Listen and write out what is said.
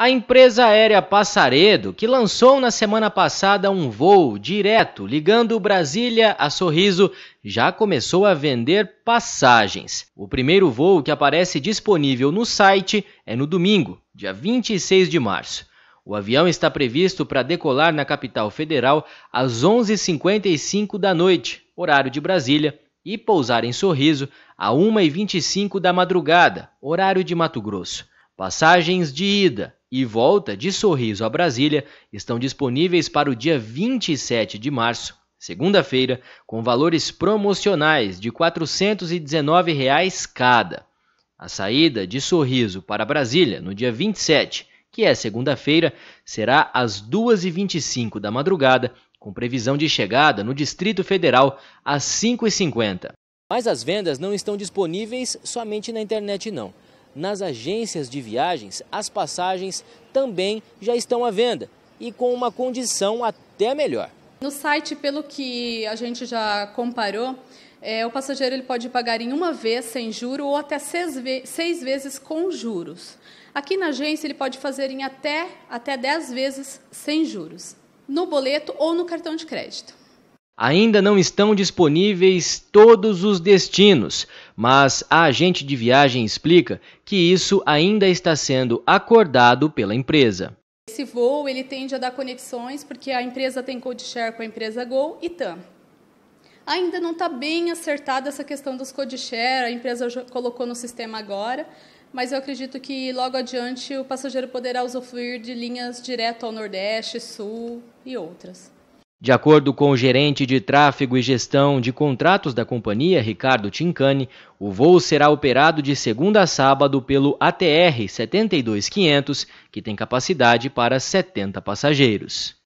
A empresa aérea Passaredo, que lançou na semana passada um voo direto ligando Brasília a Sorriso, já começou a vender passagens. O primeiro voo que aparece disponível no site é no domingo, dia 26 de março. O avião está previsto para decolar na capital federal às 11h55 da noite, horário de Brasília, e pousar em Sorriso a 1h25 da madrugada, horário de Mato Grosso. Passagens de ida e Volta de Sorriso a Brasília estão disponíveis para o dia 27 de março, segunda-feira, com valores promocionais de R$ 419 reais cada. A saída de Sorriso para Brasília no dia 27, que é segunda-feira, será às 2h25 da madrugada, com previsão de chegada no Distrito Federal às 5h50. Mas as vendas não estão disponíveis somente na internet, não nas agências de viagens, as passagens também já estão à venda e com uma condição até melhor. No site, pelo que a gente já comparou, é, o passageiro ele pode pagar em uma vez sem juro ou até seis, ve seis vezes com juros. Aqui na agência ele pode fazer em até até dez vezes sem juros, no boleto ou no cartão de crédito. Ainda não estão disponíveis todos os destinos, mas a agente de viagem explica que isso ainda está sendo acordado pela empresa. Esse voo ele tende a dar conexões porque a empresa tem code share com a empresa Gol e TAM. Ainda não está bem acertada essa questão dos code share, a empresa colocou no sistema agora, mas eu acredito que logo adiante o passageiro poderá usufruir de linhas direto ao Nordeste, Sul e outras. De acordo com o gerente de tráfego e gestão de contratos da companhia, Ricardo Tincani, o voo será operado de segunda a sábado pelo ATR 72500, que tem capacidade para 70 passageiros.